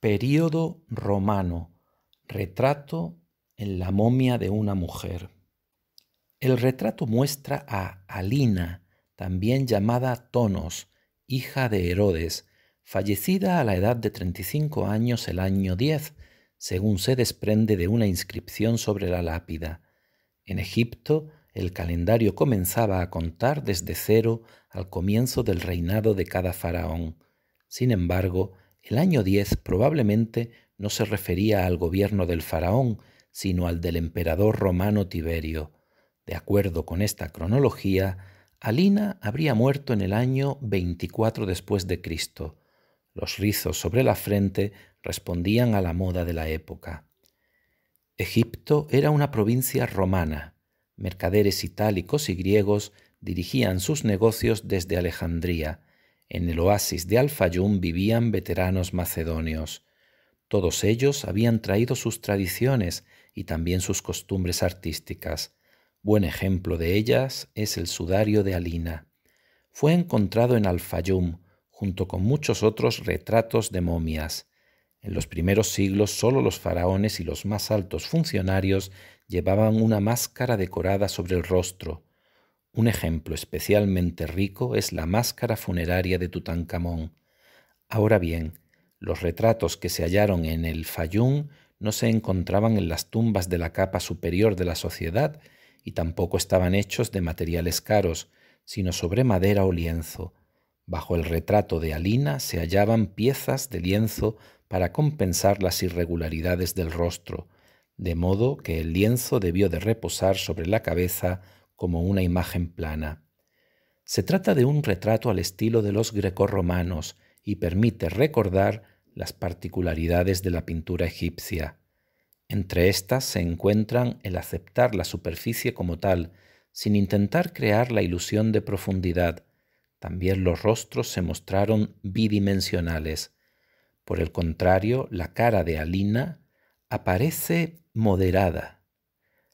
Período romano. Retrato en la momia de una mujer. El retrato muestra a Alina, también llamada Tonos, hija de Herodes, fallecida a la edad de 35 años el año 10, según se desprende de una inscripción sobre la lápida. En Egipto, el calendario comenzaba a contar desde cero al comienzo del reinado de cada faraón. Sin embargo, el año 10 probablemente no se refería al gobierno del faraón, sino al del emperador romano Tiberio. De acuerdo con esta cronología, Alina habría muerto en el año 24 después de Cristo. Los rizos sobre la frente respondían a la moda de la época. Egipto era una provincia romana. Mercaderes itálicos y griegos dirigían sus negocios desde Alejandría en el oasis de Alfayum vivían veteranos macedonios. Todos ellos habían traído sus tradiciones y también sus costumbres artísticas. Buen ejemplo de ellas es el sudario de Alina. Fue encontrado en Alfayum, junto con muchos otros retratos de momias. En los primeros siglos solo los faraones y los más altos funcionarios llevaban una máscara decorada sobre el rostro, un ejemplo especialmente rico es la máscara funeraria de Tutankamón. Ahora bien, los retratos que se hallaron en el Fayún no se encontraban en las tumbas de la capa superior de la sociedad y tampoco estaban hechos de materiales caros, sino sobre madera o lienzo. Bajo el retrato de Alina se hallaban piezas de lienzo para compensar las irregularidades del rostro, de modo que el lienzo debió de reposar sobre la cabeza como una imagen plana. Se trata de un retrato al estilo de los grecorromanos y permite recordar las particularidades de la pintura egipcia. Entre estas se encuentran el aceptar la superficie como tal, sin intentar crear la ilusión de profundidad. También los rostros se mostraron bidimensionales. Por el contrario, la cara de Alina aparece moderada.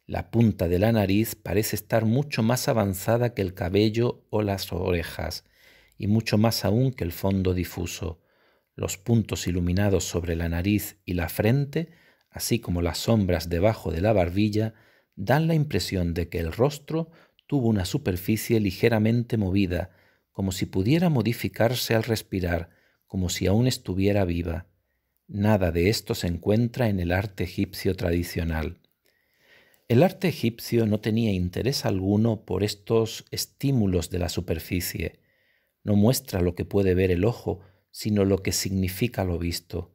La punta de la nariz parece estar mucho más avanzada que el cabello o las orejas, y mucho más aún que el fondo difuso. Los puntos iluminados sobre la nariz y la frente, así como las sombras debajo de la barbilla, dan la impresión de que el rostro tuvo una superficie ligeramente movida, como si pudiera modificarse al respirar, como si aún estuviera viva. Nada de esto se encuentra en el arte egipcio tradicional. El arte egipcio no tenía interés alguno por estos estímulos de la superficie. No muestra lo que puede ver el ojo, sino lo que significa lo visto.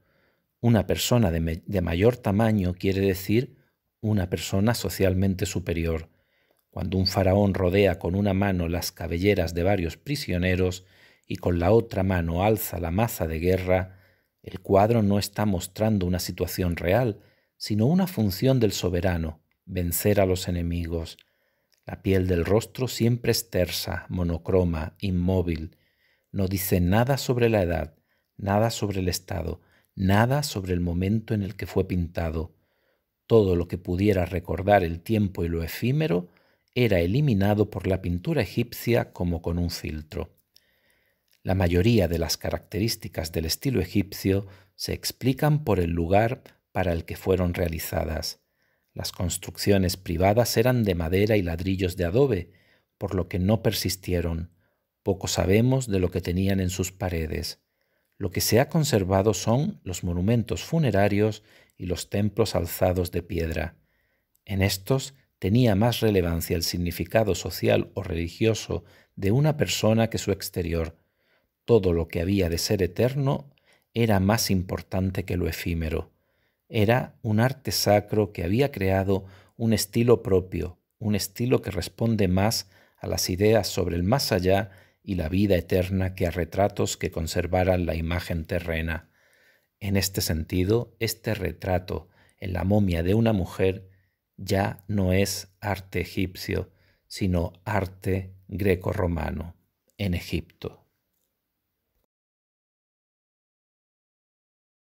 Una persona de, mayor tamaño quiere decir una persona socialmente superior. Cuando un faraón rodea con una mano las cabelleras de varios prisioneros y con la otra mano alza la maza de guerra, el cuadro no está mostrando una situación real, sino una función del soberano, vencer a los enemigos. La piel del rostro siempre es tersa, monocroma, inmóvil. No dice nada sobre la edad, nada sobre el estado, nada sobre el momento en el que fue pintado. Todo lo que pudiera recordar el tiempo y lo efímero era eliminado por la pintura egipcia como con un filtro. La mayoría de las características del estilo egipcio se explican por el lugar para el que fueron realizadas. Las construcciones privadas eran de madera y ladrillos de adobe, por lo que no persistieron. Poco sabemos de lo que tenían en sus paredes. Lo que se ha conservado son los monumentos funerarios y los templos alzados de piedra. En estos tenía más relevancia el significado social o religioso de una persona que su exterior. Todo lo que había de ser eterno era más importante que lo efímero era un arte sacro que había creado un estilo propio, un estilo que responde más a las ideas sobre el más allá y la vida eterna que a retratos que conservaran la imagen terrena. En este sentido, este retrato en la momia de una mujer ya no es arte egipcio, sino arte greco-romano en Egipto.